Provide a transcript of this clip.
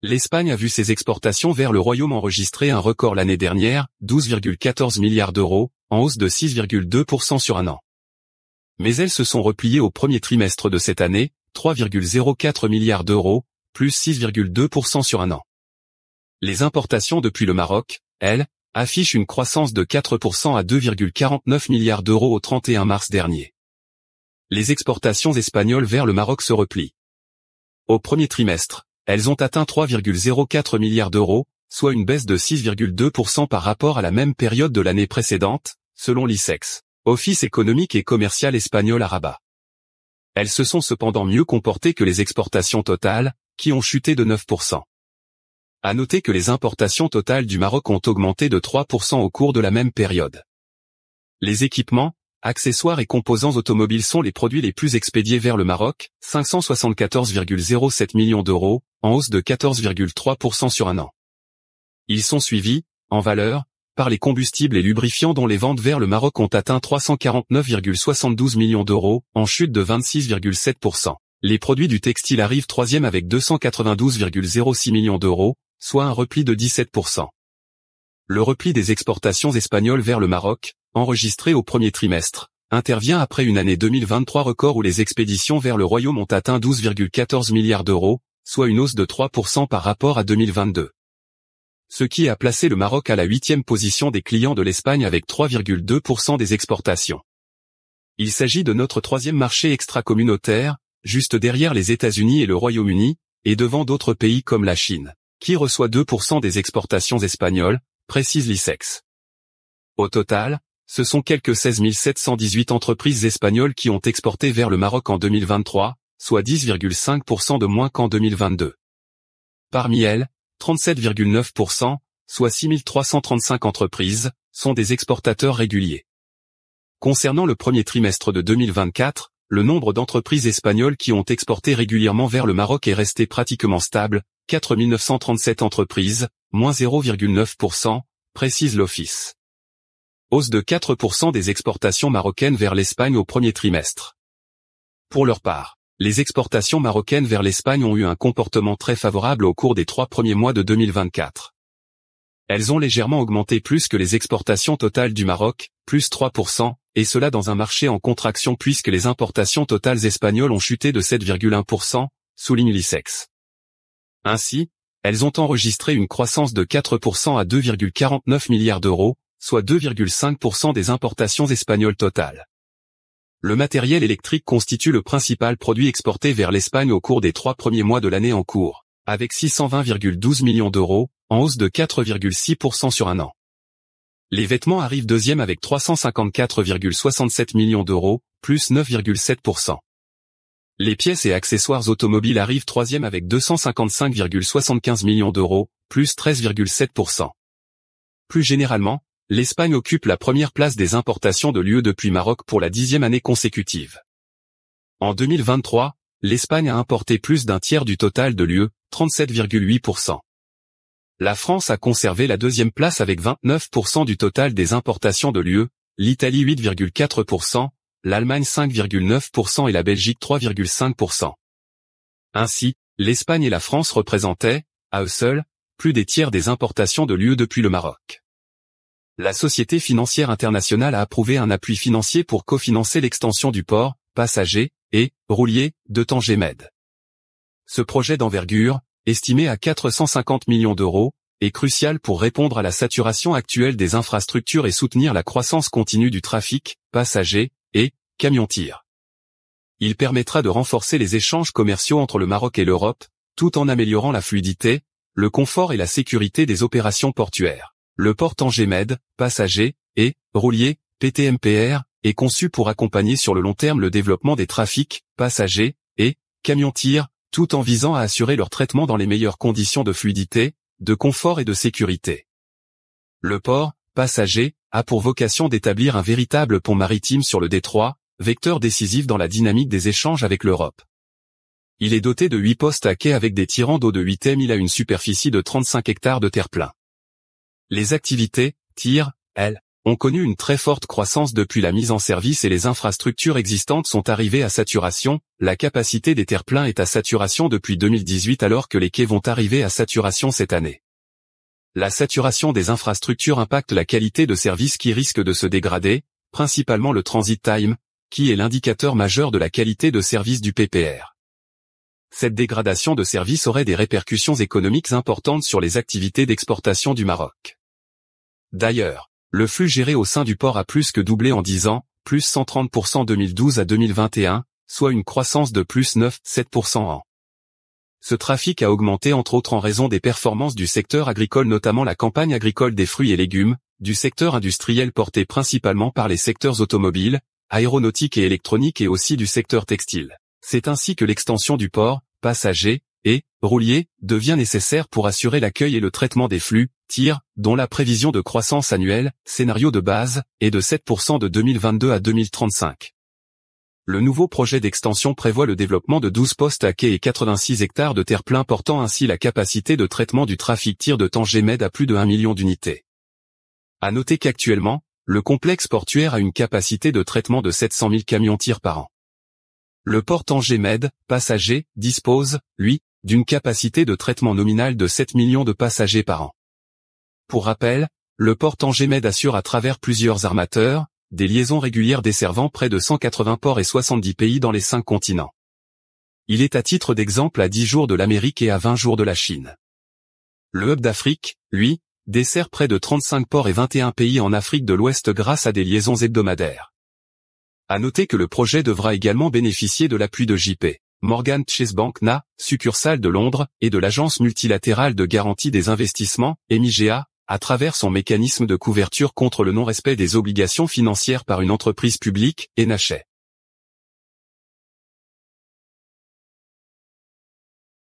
L'Espagne a vu ses exportations vers le Royaume enregistrer un record l'année dernière, 12,14 milliards d'euros, en hausse de 6,2% sur un an. Mais elles se sont repliées au premier trimestre de cette année, 3,04 milliards d'euros, plus 6,2% sur un an. Les importations depuis le Maroc, elles, affichent une croissance de 4% à 2,49 milliards d'euros au 31 mars dernier. Les exportations espagnoles vers le Maroc se replient. Au premier trimestre, elles ont atteint 3,04 milliards d'euros, soit une baisse de 6,2% par rapport à la même période de l'année précédente, selon l'ISEX, Office économique et commercial espagnol à Rabat. Elles se sont cependant mieux comportées que les exportations totales, qui ont chuté de 9%. À noter que les importations totales du Maroc ont augmenté de 3% au cours de la même période. Les équipements, Accessoires et composants automobiles sont les produits les plus expédiés vers le Maroc, 574,07 millions d'euros, en hausse de 14,3% sur un an. Ils sont suivis, en valeur, par les combustibles et lubrifiants dont les ventes vers le Maroc ont atteint 349,72 millions d'euros, en chute de 26,7%. Les produits du textile arrivent troisième avec 292,06 millions d'euros, soit un repli de 17% le repli des exportations espagnoles vers le Maroc, enregistré au premier trimestre, intervient après une année 2023 record où les expéditions vers le Royaume ont atteint 12,14 milliards d'euros, soit une hausse de 3% par rapport à 2022. Ce qui a placé le Maroc à la huitième position des clients de l'Espagne avec 3,2% des exportations. Il s'agit de notre troisième marché extra-communautaire, juste derrière les États-Unis et le Royaume-Uni, et devant d'autres pays comme la Chine, qui reçoit 2% des exportations espagnoles, précise l'ISEX. Au total, ce sont quelques 16 718 entreprises espagnoles qui ont exporté vers le Maroc en 2023, soit 10,5% de moins qu'en 2022. Parmi elles, 37,9%, soit 6 335 entreprises, sont des exportateurs réguliers. Concernant le premier trimestre de 2024, le nombre d'entreprises espagnoles qui ont exporté régulièrement vers le Maroc est resté pratiquement stable, 4937 entreprises, moins 0,9%, précise l'Office. Hausse de 4% des exportations marocaines vers l'Espagne au premier trimestre. Pour leur part, les exportations marocaines vers l'Espagne ont eu un comportement très favorable au cours des trois premiers mois de 2024. Elles ont légèrement augmenté plus que les exportations totales du Maroc, plus 3%, et cela dans un marché en contraction puisque les importations totales espagnoles ont chuté de 7,1%, souligne l'ISEX. Ainsi, elles ont enregistré une croissance de 4% à 2,49 milliards d'euros, soit 2,5% des importations espagnoles totales. Le matériel électrique constitue le principal produit exporté vers l'Espagne au cours des trois premiers mois de l'année en cours, avec 620,12 millions d'euros, en hausse de 4,6% sur un an. Les vêtements arrivent deuxième avec 354,67 millions d'euros, plus 9,7%. Les pièces et accessoires automobiles arrivent troisième avec 255,75 millions d'euros, plus 13,7%. Plus généralement, l'Espagne occupe la première place des importations de l'UE depuis Maroc pour la dixième année consécutive. En 2023, l'Espagne a importé plus d'un tiers du total de l'UE, 37,8%. La France a conservé la deuxième place avec 29% du total des importations de l'UE, l'Italie 8,4%, l'Allemagne 5,9% et la Belgique 3,5%. Ainsi, l'Espagne et la France représentaient, à eux seuls, plus des tiers des importations de l'UE depuis le Maroc. La Société financière internationale a approuvé un appui financier pour cofinancer l'extension du port, passager, et, roulier, de Tangemed. Ce projet d'envergure, estimé à 450 millions d'euros, est crucial pour répondre à la saturation actuelle des infrastructures et soutenir la croissance continue du trafic, passager, et camion-tire. Il permettra de renforcer les échanges commerciaux entre le Maroc et l'Europe, tout en améliorant la fluidité, le confort et la sécurité des opérations portuaires. Le port Tangemed, passager, et, roulier, PTMPR, est conçu pour accompagner sur le long terme le développement des trafics, passagers, et, camion-tire, tout en visant à assurer leur traitement dans les meilleures conditions de fluidité, de confort et de sécurité. Le port, passager, a pour vocation d'établir un véritable pont maritime sur le détroit, vecteur décisif dans la dynamique des échanges avec l'Europe. Il est doté de 8 postes à quai avec des tirants d'eau de 8 m il a une superficie de 35 hectares de terre-plein. Les activités, tir, elles, ont connu une très forte croissance depuis la mise en service et les infrastructures existantes sont arrivées à saturation, la capacité des terres-pleins est à saturation depuis 2018 alors que les quais vont arriver à saturation cette année. La saturation des infrastructures impacte la qualité de service qui risque de se dégrader, principalement le transit time, qui est l'indicateur majeur de la qualité de service du PPR. Cette dégradation de service aurait des répercussions économiques importantes sur les activités d'exportation du Maroc. D'ailleurs, le flux géré au sein du port a plus que doublé en 10 ans, plus 130% 2012 à 2021, soit une croissance de plus 9,7% en ce trafic a augmenté entre autres en raison des performances du secteur agricole notamment la campagne agricole des fruits et légumes, du secteur industriel porté principalement par les secteurs automobiles, aéronautiques et électroniques et aussi du secteur textile. C'est ainsi que l'extension du port, passager, et, roulier, devient nécessaire pour assurer l'accueil et le traitement des flux, tirs, dont la prévision de croissance annuelle, scénario de base, est de 7% de 2022 à 2035 le nouveau projet d'extension prévoit le développement de 12 postes à quai et 86 hectares de terre-plein portant ainsi la capacité de traitement du trafic tir de Tangemed à plus de 1 million d'unités. À noter qu'actuellement, le complexe portuaire a une capacité de traitement de 700 000 camions tir par an. Le port Tangemed, passager, dispose, lui, d'une capacité de traitement nominale de 7 millions de passagers par an. Pour rappel, le port Tangemed assure à travers plusieurs armateurs, des liaisons régulières desservant près de 180 ports et 70 pays dans les cinq continents. Il est à titre d'exemple à 10 jours de l'Amérique et à 20 jours de la Chine. Le hub d'Afrique, lui, dessert près de 35 ports et 21 pays en Afrique de l'Ouest grâce à des liaisons hebdomadaires. À noter que le projet devra également bénéficier de l'appui de JP. Morgan Chase Bank NA, succursale de Londres, et de l'Agence multilatérale de garantie des investissements, MIGA, à travers son mécanisme de couverture contre le non-respect des obligations financières par une entreprise publique, ENACHET.